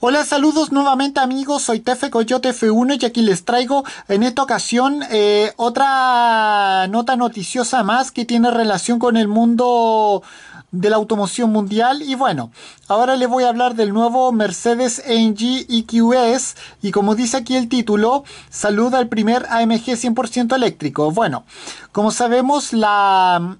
Hola, saludos nuevamente amigos, soy Tefe Coyote F1 y aquí les traigo en esta ocasión eh, otra nota noticiosa más que tiene relación con el mundo de la automoción mundial y bueno, ahora les voy a hablar del nuevo Mercedes AMG EQS y como dice aquí el título, saluda al primer AMG 100% eléctrico. Bueno, como sabemos la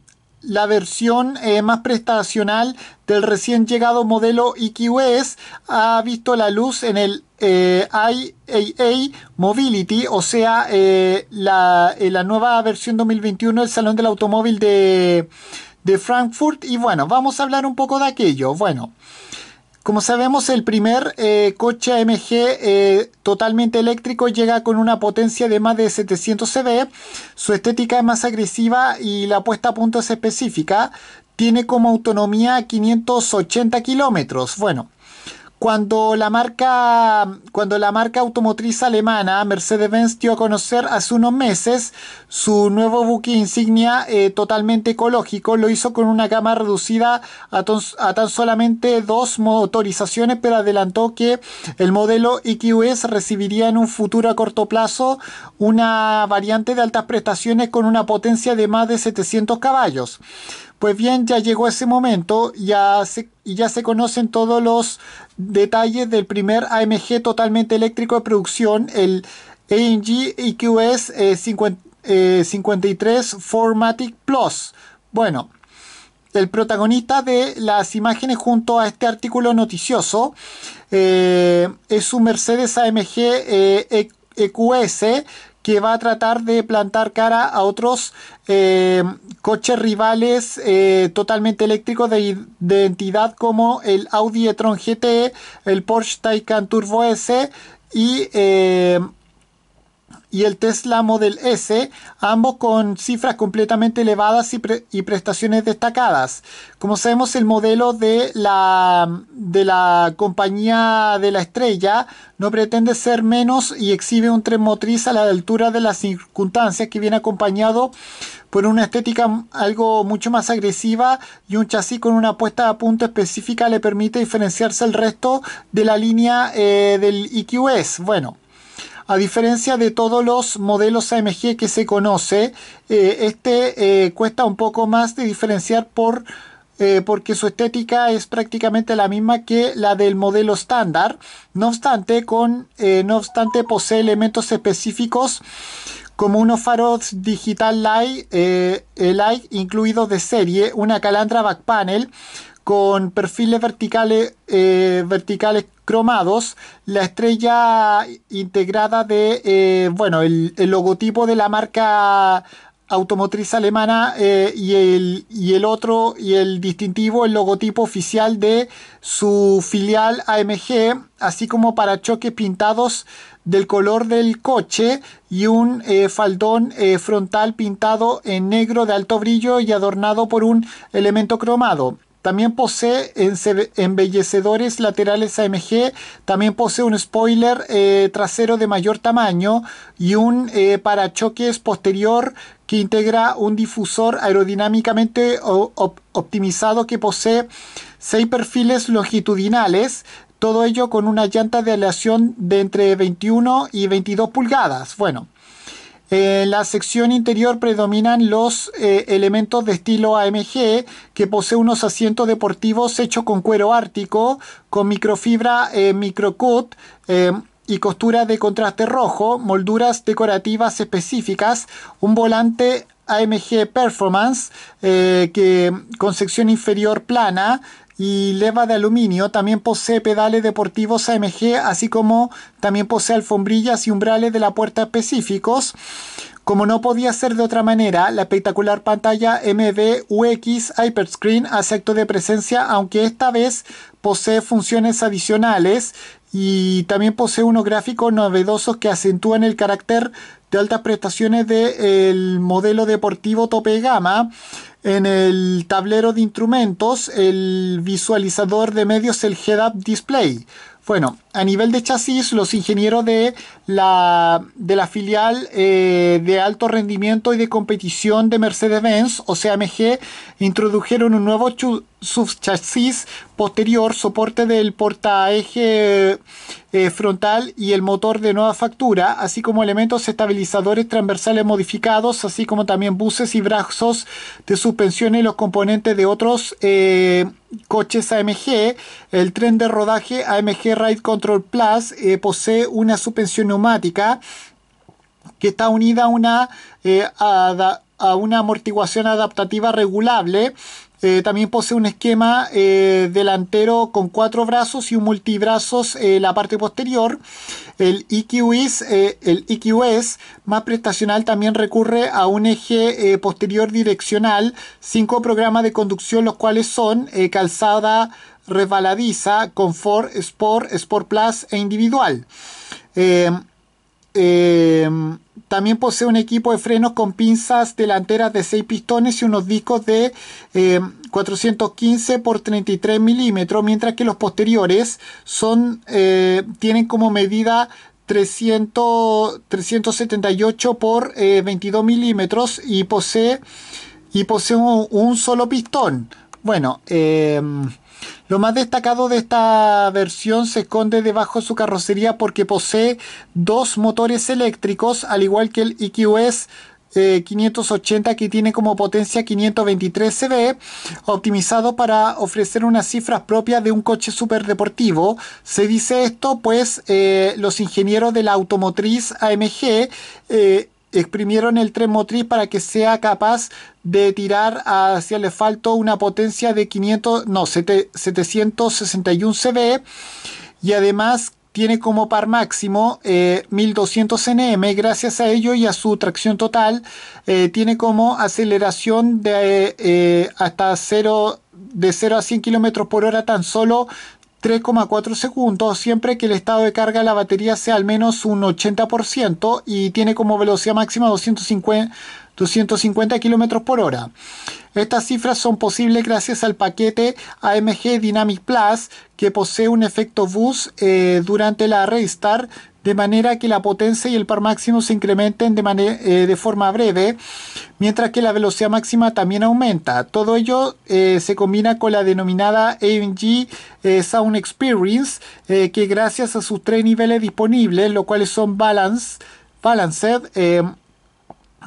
la versión eh, más prestacional del recién llegado modelo EQS ha visto la luz en el eh, IAA Mobility, o sea, eh, la, nueva versión 2021 del Salón del Automóvil de, de Frankfurt. Y bueno, vamos a hablar un poco de aquello. Bueno. Como sabemos, el primer eh, coche AMG eh, totalmente eléctrico llega con una potencia de más de 700 CV. Su estética es más agresiva y la puesta a punto es específica. Tiene como autonomía 580 kilómetros. Bueno, cuando la marca, cuando la marca automotriz alemana Mercedes-Benz dio a conocer hace unos meses su nuevo buque insignia eh, totalmente ecológico, lo hizo con una gama reducida a, a, tan solamente dos motorizaciones, pero adelantó que el modelo EQS recibiría en un futuro a corto plazo una variante de altas prestaciones con una potencia de más de 700 caballos. Pues bien, ya llegó ese momento ya y ya se conocen todos los detalles del primer AMG totalmente eléctrico de producción, el AMG EQS 53 Formatic Plus. Bueno, el protagonista de las imágenes junto a este artículo noticioso eh, es un Mercedes AMG EQS eh, e, e que va a tratar de plantar cara a otros eh, coches rivales eh, totalmente eléctricos de, identidad como el Audi e-tron GTE, el Porsche Taycan Turbo S y eh, y el Tesla Model S, ambos con cifras completamente elevadas y, prestaciones destacadas. Como sabemos, el modelo de la, de la compañía de la estrella no pretende ser menos y exhibe un tren motriz a la altura de las circunstancias que viene acompañado por una estética algo mucho más agresiva y un chasis con una puesta a punto específica le permite diferenciarse el resto de la línea eh, del IQS. Bueno, a diferencia de todos los modelos AMG que se conoce, eh, este eh, cuesta un poco más de diferenciar por, eh, porque su estética es prácticamente la misma que la del modelo estándar. No obstante, con, no obstante posee elementos específicos como unos faros digital light, light incluidos de serie, una calandra back panel con perfiles verticales cromados, la estrella integrada de, eh, bueno, el, logotipo de la marca automotriz alemana eh, y, el, el otro, y el distintivo, el logotipo oficial de su filial AMG, así como parachoques pintados del color del coche y un eh, faldón frontal pintado en negro de alto brillo y adornado por un elemento cromado. También posee embellecedores laterales AMG. También posee un spoiler eh, trasero de mayor tamaño y un eh, parachoques posterior que integra un difusor aerodinámicamente optimizado que posee seis perfiles longitudinales, todo ello con una llanta de aleación de entre 21 y 22 pulgadas. Bueno, eh, en la sección interior predominan los eh, elementos de estilo AMG, que posee unos asientos deportivos hechos con cuero ártico, con microfibra eh, microcut y costura de contraste rojo, molduras decorativas específicas, un volante AMG Performance que, con sección inferior plana, y leva de aluminio. También posee pedales deportivos AMG, así como también posee alfombrillas y umbrales de la puerta específicos. Como no podía ser de otra manera, la espectacular pantalla MV-UX Hyperscreen hace acto de presencia, aunque esta vez posee funciones adicionales y también posee unos gráficos novedosos que acentúan el carácter de altas prestaciones del modelo deportivo tope gama. En el tablero de instrumentos, el visualizador de medios, el head-up display. Bueno, a nivel de chasis, los ingenieros de la, de la filial eh, de alto rendimiento y de competición de Mercedes-Benz, o sea, introdujeron un nuevo subchasis posterior, soporte del portaeje eh, frontal y el motor de nueva factura, así como elementos estabilizadores transversales modificados, así como también buses y brazos de suspensión y los componentes de otros eh, coches AMG. El tren de rodaje AMG Ride Control Plus eh, posee una suspensión neumática que está unida a una, a una amortiguación adaptativa regulable eh, también posee un esquema eh, delantero con cuatro brazos y un multibrazos en eh, la parte posterior. El EQS el más prestacional también recurre a un eje posterior direccional, cinco programas de conducción los cuales son calzada, resbaladiza, confort, sport, sport plus e individual. Em, también posee un equipo de frenos con pinzas delanteras de 6 pistones y unos discos de 415 em, por 33 milímetros, mientras que los posteriores son, eh, tienen como medida 300, 378 por 22 eh, milímetros y posee, y posee un, un solo pistón. Bueno, em, lo más destacado de esta versión se esconde debajo de su carrocería porque posee dos motores eléctricos, al igual que el EQS 580 eh, que tiene como potencia 523 CV, optimizado para ofrecer unas cifras propias de un coche deportivo. Se dice esto pues eh, los ingenieros de la automotriz AMG eh, exprimieron el tren motriz para que sea capaz de tirar hacia el asfalto una potencia de 500, 761 CV y además tiene como par máximo 1200 eh, nm. Gracias a ello y a su tracción total, eh, tiene como aceleración de eh, hasta 0 de 0 a 100 km por hora tan solo 3,4 segundos siempre que el estado de carga de la batería sea al menos un 80% y tiene como velocidad máxima 250, km por hora. Estas cifras son posibles gracias al paquete AMG Dynamic Plus que posee un efecto boost eh, durante la Restart de manera que la potencia y el par máximo se incrementen de, eh, de forma breve, mientras que la velocidad máxima también aumenta. Todo ello eh, se combina con la denominada AMG eh, Sound Experience, que gracias a sus tres niveles disponibles, los cuales son Balance, Balanced,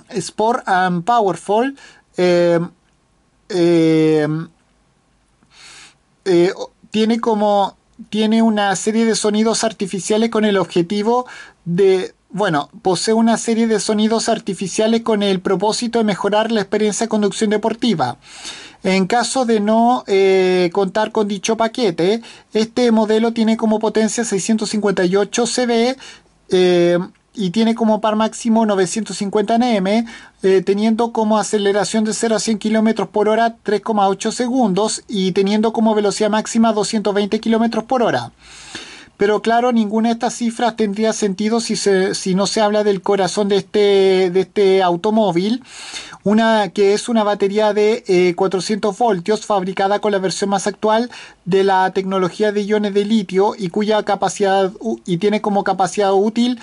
Sport and Powerful, tiene como tiene una serie de sonidos artificiales con el objetivo de, bueno, posee una serie de sonidos artificiales con el propósito de mejorar la experiencia de conducción deportiva. En caso de no eh, contar con dicho paquete, este modelo tiene como potencia 658 CV y tiene como par máximo 950 Nm, eh, teniendo como aceleración de 0 a 100 km por hora 3,8 segundos y teniendo como velocidad máxima 220 km por hora. Pero claro, ninguna de estas cifras tendría sentido si, si no se habla del corazón de este, de este automóvil, una que es una batería de 400 eh, voltios fabricada con la versión más actual de la tecnología de iones de litio y cuya capacidad y tiene como capacidad útil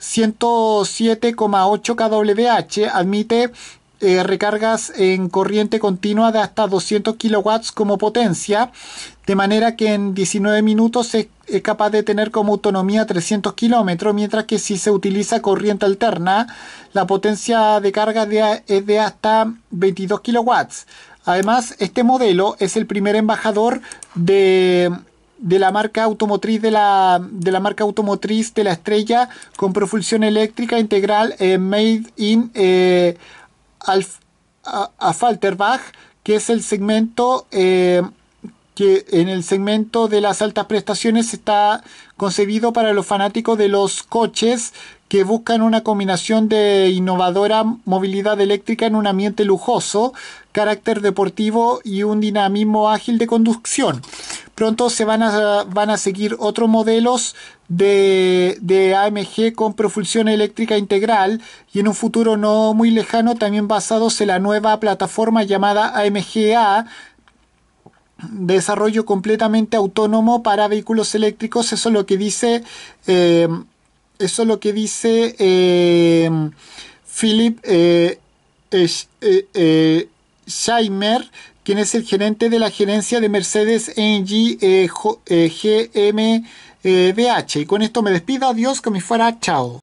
107,8 kWh admite eh, recargas en corriente continua de hasta 200 kilowatts como potencia, de manera que en 19 minutos es, capaz de tener como autonomía 300 kilómetros, mientras que si se utiliza corriente alterna, la potencia de carga es de hasta 22 kilowatts. Además, este modelo es el primer embajador de de la marca automotriz de la, marca automotriz estrella con propulsión eléctrica integral eh, made in eh, Falterbach, que es el segmento eh, que en el segmento de las altas prestaciones está concebido para los fanáticos de los coches que buscan una combinación de innovadora movilidad eléctrica en un ambiente lujoso, carácter deportivo y un dinamismo ágil de conducción. Pronto se van a, van a seguir otros modelos de, AMG con propulsión eléctrica integral y en un futuro no muy lejano también basados en la nueva plataforma llamada AMGA desarrollo completamente autónomo para vehículos eléctricos. Eso es lo que dice. Eh, eso es lo que dice eh, Philip eh, Scheimer, quien es el gerente de la gerencia de Mercedes NG eh, eh, eh Y con esto me despido, adiós, que me fuera, chao.